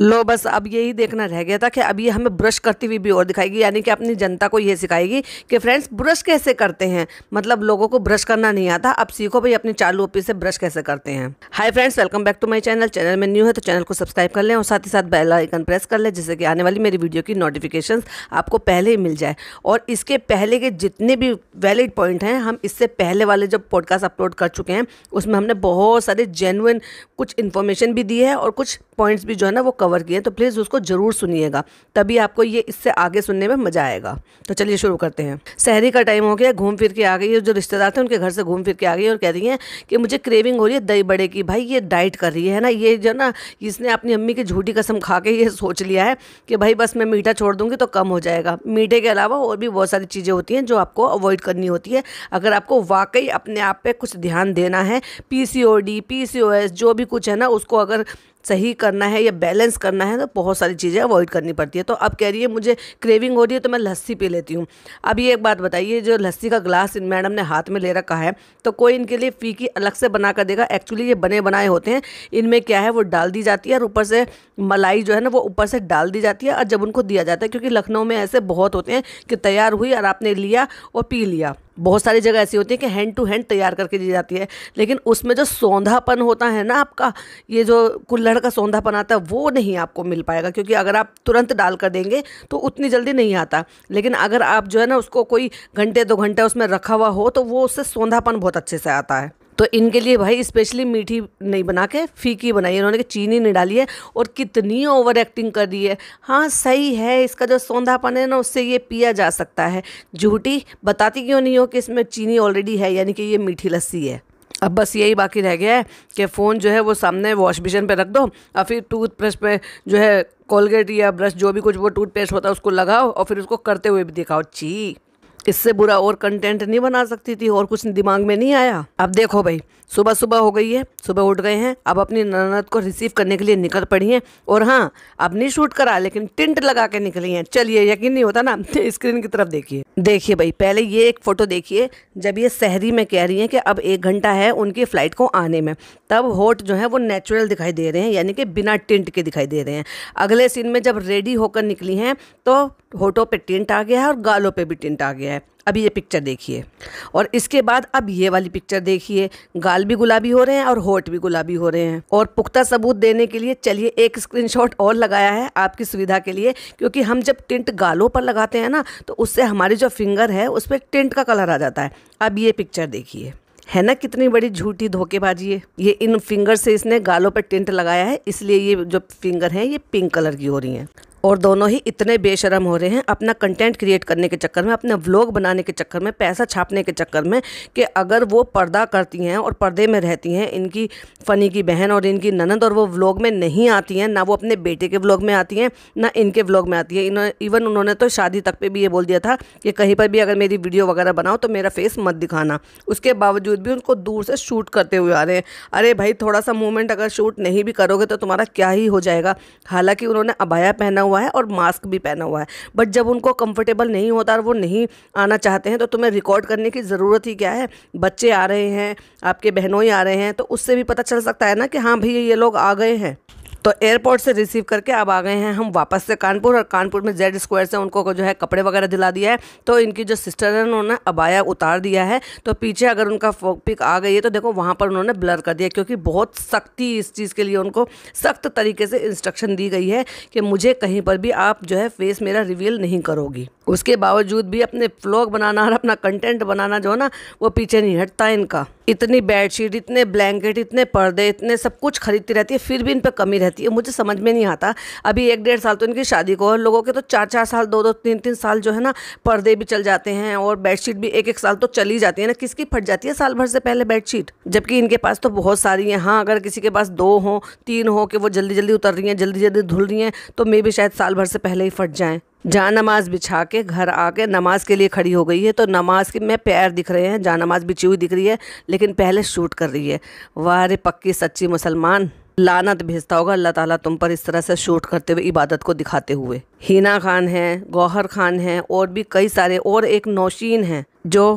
लो बस अब यही देखना रह गया था कि अभी हमें ब्रश करती हुई भी और दिखाएगी यानी कि अपनी जनता को ये सिखाएगी कि फ्रेंड्स ब्रश कैसे करते हैं मतलब लोगों को ब्रश करना नहीं आता अब सीखो भाई अपने चालू ओपी से ब्रश कैसे करते हैं hi friends welcome back to my channel channel में न्यू है तो चैनल को सब्सक्राइब कर लें और साथ ही साथ बेल आइकन प्रेस कर लें जिससे कि आने वाली मेरी वीडियो की नोटिफिकेशन आपको पहले ही मिल जाए और इसके पहले के जितने भी वैलिड पॉइंट हैं हम इससे पहले वाले जब पॉडकास्ट अपलोड कर चुके हैं उसमें हमने बहुत सारे जेनुइन कुछ इन्फॉर्मेशन भी दी है और कुछ पॉइंट्स भी जो है ना वो कवर किए तो प्लीज़ उसको ज़रूर सुनिएगा तभी आपको ये इससे आगे सुनने में मज़ा आएगा तो चलिए शुरू करते हैं शहरी का टाइम हो गया घूम फिर के आ गई है जो रिश्तेदार थे उनके घर से घूम फिर के आ गई और कह रही हैं कि मुझे क्रेविंग हो रही है दही बड़े की भाई ये डाइट कर रही है ना ये जो ना इसने अपनी अम्मी की झूठी कसम खा के ये सोच लिया है कि भाई बस मैं मीठा छोड़ दूँगी तो कम हो जाएगा मीठे के अलावा और भी बहुत सारी चीज़ें होती हैं जो आपको अवॉइड करनी होती है अगर आपको वाकई अपने आप पर कुछ ध्यान देना है P C O D P C O S जो भी कुछ है ना उसको अगर सही करना है या बैलेंस करना है तो बहुत सारी चीज़ें अवॉइड करनी पड़ती है तो अब कह रही है मुझे क्रेविंग हो रही है तो मैं लस्सी पी लेती हूँ अब ये एक बात बताइए जो लस्सी का ग्लास इन मैडम ने हाथ में ले रखा है तो कोई इनके लिए फीकी अलग से बना कर देगा एक्चुअली ये बने बनाए होते हैं इनमें क्या है वो डाल दी जाती है और ऊपर से मलाई जो है ना वो ऊपर से डाल दी जाती है और जब उनको दिया जाता है क्योंकि लखनऊ में ऐसे बहुत होते हैं कि तैयार हुई और आपने लिया और पी लिया बहुत सारी जगह ऐसी होती है कि हैंड टू हैंड तैयार करके दी जाती है लेकिन उसमें जो सौंधापन होता है ना आपका ये जो कुल्लड़ का सौंधापन आता है वो नहीं आपको मिल पाएगा क्योंकि अगर आप तुरंत डाल कर देंगे तो उतनी जल्दी नहीं आता लेकिन अगर आप जो है ना उसको कोई घंटे दो घंटे उसमें रखा हुआ हो तो वो उससे सौंधापन बहुत अच्छे से आता है तो इनके लिए भाई स्पेशली मीठी नहीं बना के फीकी बनाई इन्होंने चीनी नहीं डाली है और कितनी ओवर एक्टिंग कर दी है हाँ सही है इसका जो सौंधापन है ना उससे ये पिया जा सकता है झूठी बताती क्यों नहीं हो कि इसमें चीनी ऑलरेडी है यानी कि ये मीठी लस्सी है अब बस यही बाकी रह गया है कि फ़ोन जो है वो सामने वॉश बेसिन पे रख दो और फिर टूथब्रश पे जो है कोलगेट या ब्रश जो भी कुछ वो टूथपेस्ट होता है उसको लगाओ और फिर उसको करते हुए भी दिखाओ ची इससे बुरा और कंटेंट नहीं बना सकती थी और कुछ दिमाग में नहीं आया अब देखो भाई सुबह सुबह हो गई है सुबह उठ गए हैं अब अपनी ननद को रिसीव करने के लिए निकल पड़ी हैं और हाँ अब नहीं शूट करा लेकिन टिंट लगा के निकली हैं चलिए यकीन नहीं होता ना स्क्रीन की तरफ देखिए देखिए भाई पहले ये एक फ़ोटो देखिए जब ये शहरी में कह रही हैं कि अब एक घंटा है उनकी फ़्लाइट को आने में तब होट जो है वो नेचुरल दिखाई दे रहे हैं यानी कि बिना टिंट के दिखाई दे रहे हैं अगले सीन में जब रेडी होकर निकली हैं तो होटों पर टिंट आ गया है और गालों पर भी टिंट आ गया है अभी ये पिक्चर देखिए और इसके बाद अब ये वाली पिक्चर देखिए गाल भी गुलाबी हो रहे हैं और होठ भी गुलाबी हो रहे हैं और पुख्ता सबूत देने के लिए चलिए एक स्क्रीनशॉट और लगाया है आपकी सुविधा के लिए क्योंकि हम जब टिंट गालों पर लगाते हैं ना तो उससे हमारी जो फिंगर है उस पर टिंट का कलर आ जाता है अब ये पिक्चर देखिए है ना कितनी बड़ी झूठी धोखेबाजी है ये इन फिंगर से इसने गालों पर टेंट लगाया है इसलिए ये जो फिंगर है ये पिंक कलर की हो रही हैं और दोनों ही इतने बेशरम हो रहे हैं अपना कंटेंट क्रिएट करने के चक्कर में अपने व्लॉग बनाने के चक्कर में पैसा छापने के चक्कर में कि अगर वो पर्दा करती हैं और पर्दे में रहती हैं इनकी फ़नी की बहन और इनकी ननद और वो व्लॉग में नहीं आती हैं ना वो अपने बेटे के व्लॉग में आती हैं ना इनके व्लॉग में आती है इवन उन्होंने तो शादी तक पर भी ये बोल दिया था कि कहीं पर भी अगर मेरी वीडियो वगैरह बनाओ तो मेरा फेस मत दिखाना उसके बावजूद भी उनको दूर से शूट करते हुए आ रहे हैं अरे भाई थोड़ा सा मूवमेंट अगर शूट नहीं भी करोगे तो तुम्हारा क्या ही हो जाएगा हालांकि उन्होंने अबाया पहना हुआ हुआ है और मास्क भी पहना हुआ है बट जब उनको कंफर्टेबल नहीं होता और वो नहीं आना चाहते हैं तो तुम्हें रिकॉर्ड करने की ज़रूरत ही क्या है बच्चे आ रहे हैं आपके बहनों ही आ रहे हैं तो उससे भी पता चल सकता है ना कि हाँ भैया ये लोग आ गए हैं तो एयरपोर्ट से रिसीव करके अब आ गए हैं हम वापस से कानपुर और कानपुर में जेड स्क्वायर से उनको जो है कपड़े वगैरह दिला दिया है तो इनकी जो सिस्टर है उन्होंने अबाया उतार दिया है तो पीछे अगर उनका फोक पिक आ गई है तो देखो वहाँ पर उन्होंने ब्लर कर दिया क्योंकि बहुत सख्ती इस चीज़ के लिए उनको सख्त तरीके से इंस्ट्रक्शन दी गई है कि मुझे कहीं पर भी आप जो है फेस मेरा रिवील नहीं करोगी उसके बावजूद भी अपने फ्लॉग बनाना और अपना कंटेंट बनाना जो है ना वो पीछे नहीं हटता इनका इतनी बेडशीट इतने ब्लैंकेट इतने पर्दे इतने सब कुछ खरीदती रहती है फिर भी इन पर कमी रहती है मुझे समझ में नहीं आता अभी एक डेढ़ साल तो इनकी शादी को और लोगों के तो चार चार साल दो दो तीन तीन साल जो है ना पर्दे भी चल जाते हैं और बेडशीट भी एक एक साल तो चली जाती है ना किसकी फट जाती है साल भर से पहले बेडशीट जबकि इनके पास तो बहुत सारी हैं हाँ अगर किसी के पास दो हों तीन हों कि वो जल्दी जल्दी उतर रही हैं जल्दी जल्दी धुल रही हैं तो मे भी शायद साल भर से पहले ही फट जाएँ जहाँ नमाज बिछा के घर आके नमाज के लिए खड़ी हो गई है तो नमाज के में पैर दिख रहे हैं जहाँ नमाज बिछी हुई दिख रही है लेकिन पहले शूट कर रही है वाह रे पक्की सच्ची मुसलमान लानत भेजता होगा अल्लाह ताला तुम पर इस तरह से शूट करते हुए इबादत को दिखाते हुए हीना खान है गौहर खान है और भी कई सारे और एक नौशीन है जो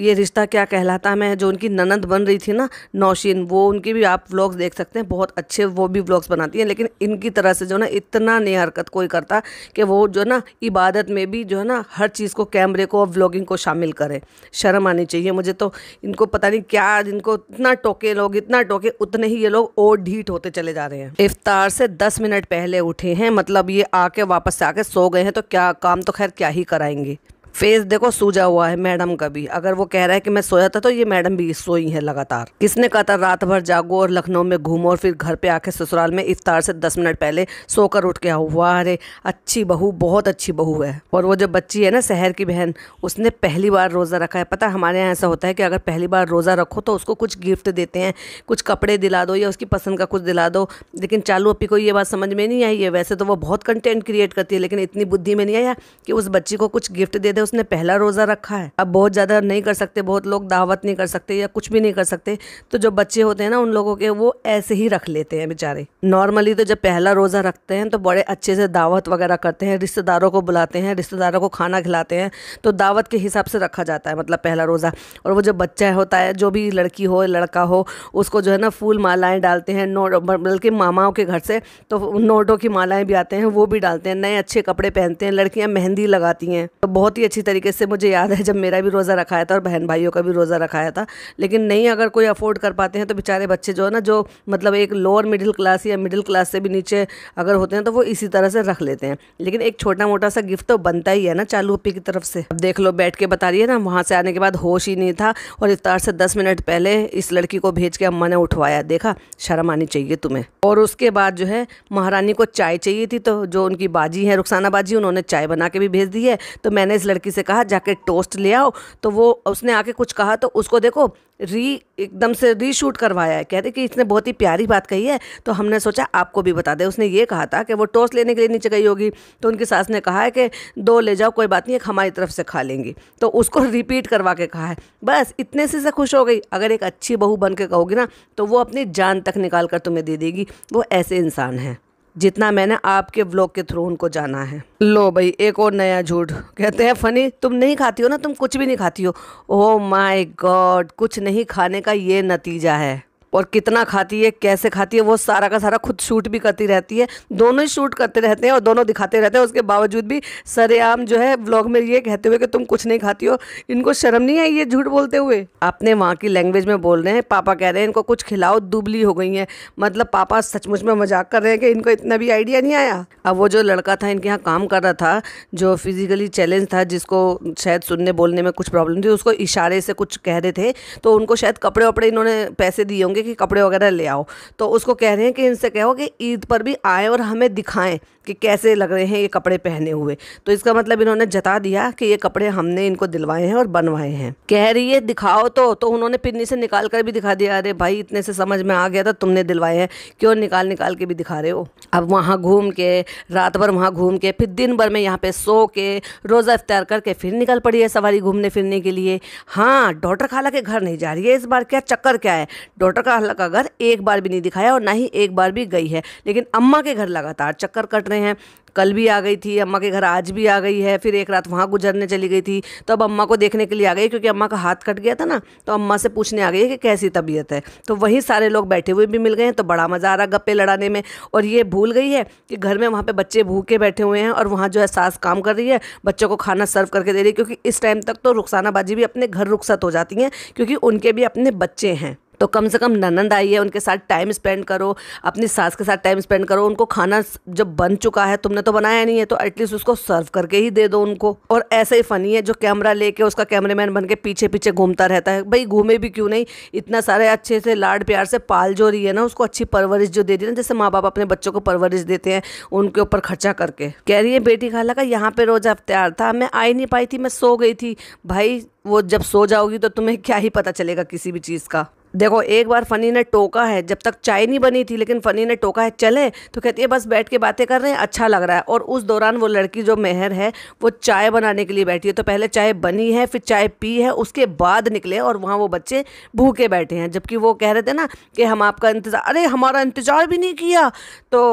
ये रिश्ता क्या कहलाता मैं जो उनकी ननद बन रही थी ना नौशीन वो उनके भी आप व्लॉग्स देख सकते हैं बहुत अच्छे वो भी व्लॉग्स बनाती हैं लेकिन इनकी तरह से जो ना इतना नहीं हरकत कोई करता कि वो जो ना इबादत में भी जो है ना हर चीज़ को कैमरे को और व्लॉगिंग को शामिल करें शर्म आनी चाहिए मुझे तो इनको पता नहीं क्या इनको इतना टोके लोग इतना टोके उतने ही ये लोग और ढीठ होते चले जा रहे हैं इफ्तार से दस मिनट पहले उठे हैं मतलब ये आके वापस से आके सो गए हैं तो क्या काम तो खैर क्या ही कराएंगे फेस देखो सूजा हुआ है मैडम का भी अगर वो कह रहा है कि मैं सोया था तो ये मैडम भी सोई है लगातार किसने कहा था रात भर जागो और लखनऊ में घूमो और फिर घर पे आके ससुराल में इफ्तार से दस मिनट पहले सोकर उठ के आओ वाह अरे अच्छी बहू बहुत अच्छी बहू है और वो जो बच्ची है ना शहर की बहन उसने पहली बार रोज़ा रखा है पता हमारे यहाँ ऐसा होता है कि अगर पहली बार रोज़ा रखो तो उसको कुछ गिफ्ट देते हैं कुछ कपड़े दिला दो या उसकी पसंद का कुछ दिला दो लेकिन चालू अपी को ये बात समझ में नहीं आई है वैसे तो वो बहुत कंटेंट क्रिएट करती है लेकिन इतनी बुद्धि में नहीं आया कि उस बच्ची को कुछ गिफ्ट दे दे उसने पहला रोज़ा रखा है अब बहुत ज़्यादा नहीं कर सकते बहुत लोग दावत नहीं कर सकते या कुछ भी नहीं कर सकते तो जो बच्चे होते हैं ना उन लोगों के वो ऐसे ही रख लेते हैं बेचारे नॉर्मली तो जब पहला रोज़ा रखते हैं तो बड़े अच्छे से दावत वगैरह करते हैं रिश्तेदारों को बुलाते हैं रिश्तेदारों को खाना खिलाते हैं तो दावत के हिसाब से रखा जाता है मतलब पहला रोज़ा और वो जो बच्चा होता है जो भी लड़की हो लड़का हो उसको जो है ना फूल मालाएँ डालते हैं नोट बल्कि मामाओं के घर से तो नोटों की मालाएँ भी आते हैं वो भी डालते हैं नए अच्छे कपड़े पहनते हैं लड़कियाँ मेहंदी लगाती हैं तो बहुत ही अच्छी तरीके से मुझे याद है जब मेरा भी रोज़ा रखाया था और बहन भाइयों का भी रोज़ा रखाया था लेकिन नहीं अगर कोई अफोर्ड कर पाते हैं तो बेचारे बच्चे जो है ना जो मतलब एक लोअर मिडिल क्लास या मिडिल क्लास से भी नीचे अगर होते हैं तो वो इसी तरह से रख लेते हैं लेकिन एक छोटा मोटा सा गिफ्ट तो बनता ही है ना चालू अपी की तरफ से अब देख लो बैठ के बता रही है ना वहाँ से आने के बाद होश ही नहीं था और इफ्तार से दस मिनट पहले इस लड़की को भेज के अम्मा ने उठवाया देखा शर्म आनी चाहिए तुम्हें और उसके बाद जो है महारानी को चाय चाहिए थी तो जो उनकी बाजी है रुखसाना बाजी उन्होंने चाय बना के भी भेज दी है तो मैंने इस लड़की लड़की से कहा जाके टोस्ट ले आओ तो वो उसने आके कुछ कहा तो उसको देखो री एकदम से रीशूट करवाया है कहते कि इसने बहुत ही प्यारी बात कही है तो हमने सोचा आपको भी बता दें उसने ये कहा था कि वो टोस्ट लेने के लिए नीचे गई होगी तो उनकी सास ने कहा है कि दो ले जाओ कोई बात नहीं एक हमारी तरफ से खा लेंगी तो उसको रिपीट करवा के कहा है बस इतने से से खुश हो गई अगर एक अच्छी बहू बन के कहोगी ना तो वो अपनी जान तक निकाल कर तुम्हें दे देगी वो ऐसे इंसान हैं जितना मैंने आपके ब्लॉग के थ्रू उनको जाना है लो भाई एक और नया झूठ कहते हैं फनी तुम नहीं खाती हो ना तुम कुछ भी नहीं खाती हो ओ माय गॉड कुछ नहीं खाने का ये नतीजा है और कितना खाती है कैसे खाती है वो सारा का सारा खुद शूट भी करती रहती है दोनों ही शूट करते रहते हैं और दोनों दिखाते रहते हैं उसके बावजूद भी सरेआम जो है व्लॉग में ये कहते हुए कि तुम कुछ नहीं खाती हो इनको शर्म नहीं आई ये झूठ बोलते हुए अपने वहाँ की लैंग्वेज में बोल रहे हैं पापा कह रहे हैं इनको कुछ खिलाओ दुबली हो गई है मतलब पापा सचमुच में मजाक कर रहे हैं कि इनको इतना भी आइडिया नहीं आया अब वो जो लड़का था इनके यहाँ काम कर रहा था जो फिज़िकली चैलेंज था जिसको शायद सुनने बोलने में कुछ प्रॉब्लम थी उसको इशारे से कुछ कह रहे थे तो उनको शायद कपड़े वपड़े इन्होंने पैसे दिए होंगे के कपड़े वगैरह ले आओ तो उसको कह रहे हैं कि इनसे कहो कि ईद पर भी आए और हमें दिखाएं कि कैसे लग रहे हैं ये कपड़े पहने हुए तो इसका मतलब इन्होंने जता दिया कि ये कपड़े हमने इनको दिलवाए हैं और बनवाए हैं कह रही है दिखाओ तो तो उन्होंने पिन्नी से निकाल कर भी दिखा दिया अरे भाई इतने से समझ में आ गया था तुमने दिलवाए हैं क्यों निकाल निकाल के भी दिखा रहे हो अब वहाँ घूम के रात भर वहाँ घूम के फिर दिन भर में यहाँ पे सो के रोज़ा इफ्तार करके फिर निकल पड़ी है सवारी घूमने फिरने के लिए हाँ डॉटर खाला के घर नहीं जा रही है इस बार क्या चक्कर क्या है डॉटर का साल का घर एक बार भी नहीं दिखाया और ना ही एक बार भी गई है लेकिन अम्मा के घर लगातार चक्कर कट रहे हैं कल भी आ गई थी अम्मा के घर आज भी आ गई है फिर एक रात वहाँ गुजरने चली गई थी तो अब अम्मा को देखने के लिए आ गई क्योंकि अम्मा का हाथ कट गया था ना तो अम्मा से पूछने आ गई है कि कैसी तबीयत है तो वहीं सारे लोग बैठे हुए भी मिल गए हैं तो बड़ा मज़ा आ रहा गप्पे लड़ाने में और ये भूल गई है कि घर में वहाँ पर बच्चे भूखे बैठे हुए हैं और वहाँ जो है सास काम कर रही है बच्चों को खाना सर्व करके दे रही है क्योंकि इस टाइम तक तो रुखसाना भी अपने घर रुखसत हो जाती हैं क्योंकि उनके भी अपने बच्चे हैं तो कम से कम ननंद आई है उनके साथ टाइम स्पेंड करो अपनी सास के साथ टाइम स्पेंड करो उनको खाना जब बन चुका है तुमने तो बनाया नहीं है तो एटलीस्ट उसको सर्व करके ही दे दो उनको और ऐसे ही फनी है जो कैमरा लेके उसका मैन बन के पीछे पीछे घूमता रहता है भाई घूमे भी क्यों नहीं इतना सारे अच्छे से लाड प्यार से पाल जो रही है ना उसको अच्छी परवरिश जो दे रही है ना जैसे माँ बाप अपने बच्चों को परवरिश देते हैं उनके ऊपर खर्चा करके कह रही है बेटी खाला का यहाँ पे रोज अफ्तार था मैं आई नहीं पाई थी मैं सो गई थी भाई वो जब सो जाओगी तो तुम्हें क्या ही पता चलेगा किसी भी चीज़ का देखो एक बार फ़नी ने टोका है जब तक चाय नहीं बनी थी लेकिन फ़नी ने टोका है चले तो कहती है बस बैठ के बातें कर रहे हैं अच्छा लग रहा है और उस दौरान वो लड़की जो मेहर है वो चाय बनाने के लिए बैठी है तो पहले चाय बनी है फिर चाय पी है उसके बाद निकले और वहाँ वो बच्चे भूखे बैठे हैं जबकि वो कह रहे थे ना कि हम आपका इंतज़ार अरे हमारा इंतज़ार भी नहीं किया तो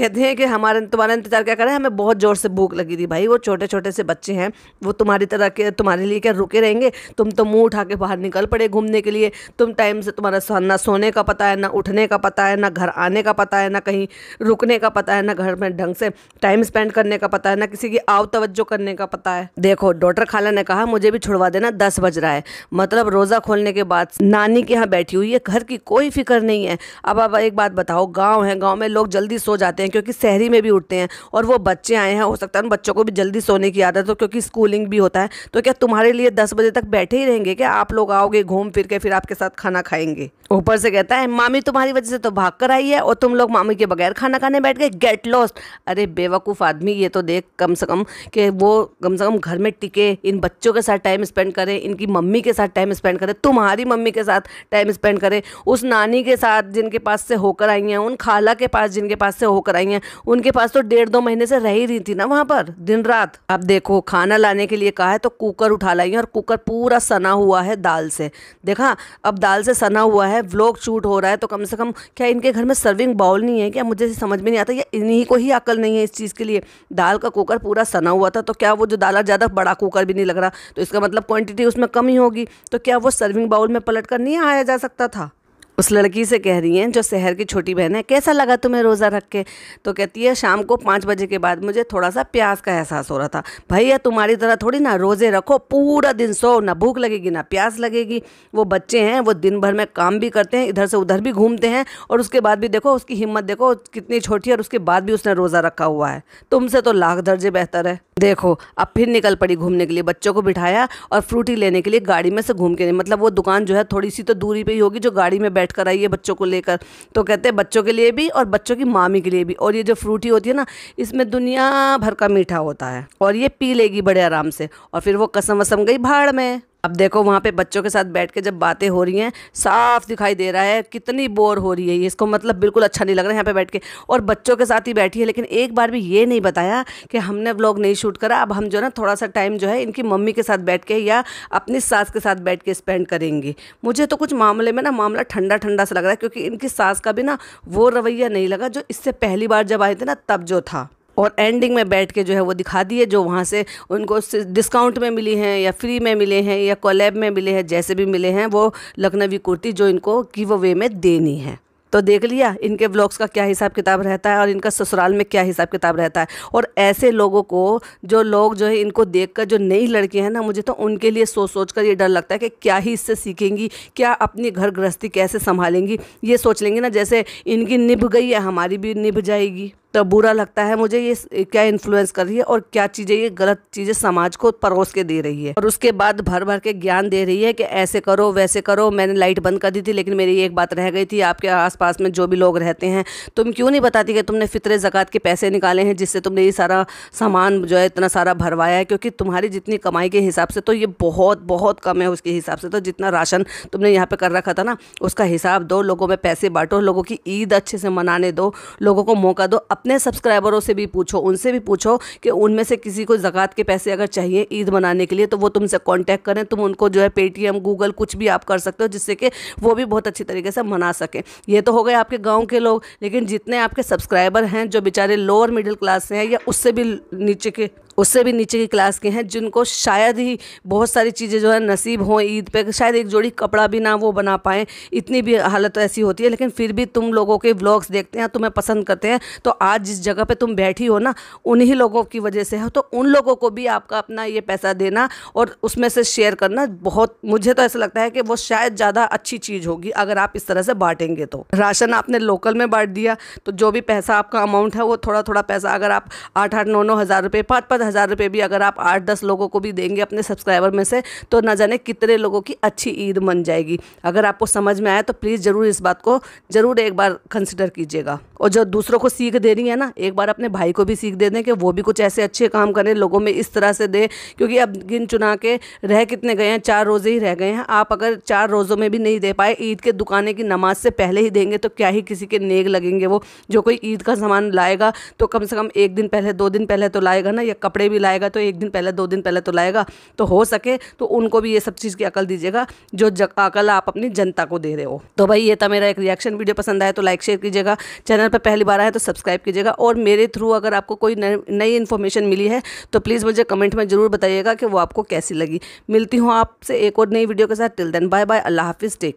कहते हैं कि हमारे तुम्हारा इंतजार क्या करें हमें बहुत ज़ोर से भूख लगी थी भाई वो छोटे छोटे से बच्चे हैं वो तुम्हारी तरह के तुम्हारे लिए क्या रुके रहेंगे तुम तो मुँह उठा के बाहर निकल पड़े घूमने के लिए तुम टाइम से तुम्हारा ना सोने का पता है ना उठने का पता है ना घर आने का पता है ना कहीं रुकने का पता है ना घर में ढंग से टाइम स्पेंड करने का पता है ना किसी की आव तवज्जो करने का पता है देखो डॉक्टर खाला ने कहा मुझे भी छुड़वा देना दस बज रहा है मतलब रोज़ा खोलने के बाद नानी के यहाँ बैठी हुई है घर की कोई फिक्र नहीं है अब अब एक बात बताओ गाँव है गाँव में लोग जल्दी सो जाते हैं हैं क्योंकि शहरी में भी उठते हैं और वो बच्चे आए हैं हो सकता है उन बच्चों को भी जल्दी सोने की आदत हो क्योंकि स्कूलिंग भी होता है तो क्या तुम्हारे लिए दस बजे तक बैठे ही रहेंगे क्या आप लोग आओगे घूम फिर के फिर आपके साथ खाना खाएंगे ऊपर से कहता है मामी तुम्हारी वजह से तो भाग कर आई है और तुम लोग मामी के बगैर खाना खाने बैठ गए गेट लॉस्ट अरे बेवकूफ़ आदमी ये तो देख कम से कम कि वो कम से कम घर में टिके इन बच्चों के साथ टाइम स्पेंड करें इनकी मम्मी के साथ टाइम स्पेंड करें तुम्हारी मम्मी के साथ टाइम स्पेंड करें उस नानी के साथ जिनके पास से होकर आई हैं उन खाला के पास जिनके पास से होकर आई हैं उनके पास तो डेढ़ दो महीने से रह ही रही थी ना वहाँ पर दिन रात अब देखो खाना लाने के लिए कहा है तो कुकर उठा लाई है और कुकर पूरा सना हुआ है दाल से देखा अब दाल से सना हुआ है व्लॉग शूट हो रहा है तो कम से कम क्या इनके घर में सर्विंग बाउल नहीं है क्या मुझे समझ में नहीं आता या इन्हीं को ही अकल नहीं है इस चीज़ के लिए दाल का कुकर पूरा सना हुआ था तो क्या वो जो दाला ज़्यादा बड़ा कुकर भी नहीं लग रहा तो इसका मतलब क्वांटिटी उसमें कम ही होगी तो क्या वो सर्विंग बाउल में पलट कर नहीं आया जा सकता था उस लड़की से कह रही हैं जो शहर की छोटी बहन है कैसा लगा तुम्हें रोज़ा रख के तो कहती है शाम को पाँच बजे के बाद मुझे थोड़ा सा प्यास का एहसास हो रहा था भैया तुम्हारी तरह थोड़ी ना रोज़े रखो पूरा दिन सो ना भूख लगेगी ना प्यास लगेगी वो बच्चे हैं वो दिन भर में काम भी करते हैं इधर से उधर भी घूमते हैं और उसके बाद भी देखो उसकी हिम्मत देखो कितनी छोटी है और उसके बाद भी उसने रोज़ा रखा हुआ है तुमसे तो लाख दर्जे बेहतर है देखो अब फिर निकल पड़ी घूमने के लिए बच्चों को बिठाया और फ्रूटी लेने के लिए गाड़ी में से घूम के मतलब वो दुकान जो है थोड़ी सी तो दूरी पर ही होगी जो गाड़ी में बैठ डाइट कराइए बच्चों को लेकर तो कहते हैं बच्चों के लिए भी और बच्चों की मामी के लिए भी और ये जो फ्रूटी होती है ना इसमें दुनिया भर का मीठा होता है और ये पी लेगी बड़े आराम से और फिर वो कसम वसम गई भाड़ में अब देखो वहाँ पे बच्चों के साथ बैठ के जब बातें हो रही हैं साफ दिखाई दे रहा है कितनी बोर हो रही है इसको मतलब बिल्कुल अच्छा नहीं लग रहा है यहाँ पे बैठ के और बच्चों के साथ ही बैठी है लेकिन एक बार भी ये नहीं बताया कि हमने व्लॉग नहीं शूट करा अब हम जो है ना थोड़ा सा टाइम जो है इनकी मम्मी के साथ बैठ के या अपनी सास के साथ बैठ के स्पेंड करेंगी मुझे तो कुछ मामले में ना मामला ठंडा ठंडा सा लग रहा है क्योंकि इनकी सास का भी ना वो रवैया नहीं लगा जो इससे पहली बार जब आए थे ना तब जो था और एंडिंग में बैठ के जो है वो दिखा दिए जो वहाँ से उनको डिस्काउंट में मिली हैं या फ्री में मिले हैं या कॉलेब में मिले हैं जैसे भी मिले हैं वो लखनवी कुर्ती जो इनको वो वे में देनी है तो देख लिया इनके ब्लॉग्स का क्या हिसाब किताब रहता है और इनका ससुराल में क्या हिसाब किताब रहता है और ऐसे लोगों को जो लोग जो है इनको देख कर जो नई लड़के हैं ना मुझे तो उनके लिए सोच सोच कर ये डर लगता है कि क्या ही इससे सीखेंगी क्या अपनी घर गृहस्थी कैसे संभालेंगी ये सोच लेंगी ना जैसे इनकी निभ गई है हमारी भी निभ जाएगी तो बुरा लगता है मुझे ये क्या इन्फ्लुएंस कर रही है और क्या चीज़ें ये गलत चीज़ें समाज को परोस के दे रही है और उसके बाद भर भर के ज्ञान दे रही है कि ऐसे करो वैसे करो मैंने लाइट बंद कर दी थी लेकिन मेरी एक बात रह गई थी आपके आसपास में जो भी लोग रहते हैं तुम क्यों नहीं बताती कि तुमने फितरे ज़क़़त के पैसे निकाले हैं जिससे तुमने ये सारा सामान जो है इतना सारा भरवाया है क्योंकि तुम्हारी जितनी कमाई के हिसाब से तो ये बहुत बहुत कम है उसके हिसाब से तो जितना राशन तुमने यहाँ पर कर रखा था ना उसका हिसाब दो लोगों में पैसे बांटो लोगों की ईद अच्छे से मनाने दो लोगों को मौका दो अपने सब्सक्राइबरों से भी पूछो उनसे भी पूछो कि उनमें से किसी को जक़ात के पैसे अगर चाहिए ईद मनाने के लिए तो वो तुमसे कॉन्टैक्ट करें तुम उनको जो है पेटीएम गूगल कुछ भी आप कर सकते हो जिससे कि वो भी बहुत अच्छी तरीके से मना सकें ये तो हो गए आपके गाँव के लोग लेकिन जितने आपके सब्सक्राइबर हैं जो बेचारे लोअर मिडिल क्लास से हैं या उससे भी नीचे के उससे भी नीचे की क्लास के हैं जिनको शायद ही बहुत सारी चीज़ें जो है नसीब हों ईद पे शायद एक जोड़ी कपड़ा भी ना वो बना पाएँ इतनी भी हालत ऐसी होती है लेकिन फिर भी तुम लोगों के ब्लॉग्स देखते हैं तुम्हें पसंद करते हैं तो आज जिस जगह पर तुम बैठी हो ना उन्हीं लोगों की वजह से हो तो उन लोगों को भी आपका अपना ये पैसा देना और उसमें से शेयर करना बहुत मुझे तो ऐसा लगता है कि वो शायद ज़्यादा अच्छी चीज़ होगी अगर आप इस तरह से बांटेंगे तो राशन आपने लोकल में बांट दिया तो जो भी पैसा आपका अमाउंट है वो थोड़ा थोड़ा पैसा अगर आप आठ आठ नौ नौ हज़ार रुपये पाँच पाँच हज़ार रुपये भी अगर आप आठ दस लोगों को भी देंगे अपने सब्सक्राइबर में से तो ना जाने कितने लोगों की अच्छी ईद बन जाएगी अगर आपको समझ में आया तो प्लीज़ ज़रूर इस बात को ज़रूर एक बार कंसिडर कीजिएगा और जो दूसरों को सीख देनी है ना एक बार अपने भाई को भी सीख दे दें कि वो भी कुछ ऐसे अच्छे काम करें लोगों में इस तरह से दे क्योंकि अब गिन चुना के रह कितने गए हैं चार रोज़े ही रह गए हैं आप अगर चार रोज़ों में भी नहीं दे पाए ईद के दुकाने की नमाज से पहले ही देंगे तो क्या ही किसी के नेग लगेंगे वो जो कोई ईद का सामान लाएगा तो कम से कम एक दिन पहले दो दिन पहले तो लाएगा ना या कपड़े कपड़े भी लाएगा तो एक दिन पहले दो दिन पहले तो लाएगा तो हो सके तो उनको भी ये सब चीज़ की अकल दीजिएगा जो अकल आप अपनी जनता को दे रहे हो तो भाई ये था मेरा एक रिएक्शन वीडियो पसंद आया तो लाइक शेयर कीजिएगा चैनल पर पहली बार आए तो सब्सक्राइब कीजिएगा और मेरे थ्रू अगर आपको कोई नई इन्फॉर्मेशन मिली है तो प्लीज़ मुझे कमेंट में ज़रूर बताइएगा कि वो आपको कैसी लगी मिलती हूँ आपसे एक और नई वीडियो के साथ टिल देन बाय बाय अल्लाह हाफिज़ टेक